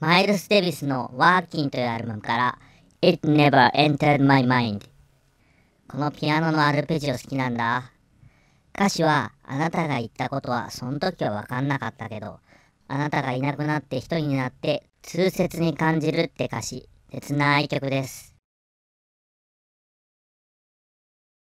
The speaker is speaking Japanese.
マイルス・デビスの「Working」というアルバムから「It Never Entered My Mind」このピアノのアルペジオ好きなんだ歌詞は「あなたが言ったことはその時は分かんなかったけどあなたがいなくなって一人になって痛切に感じる」って歌詞切ない曲です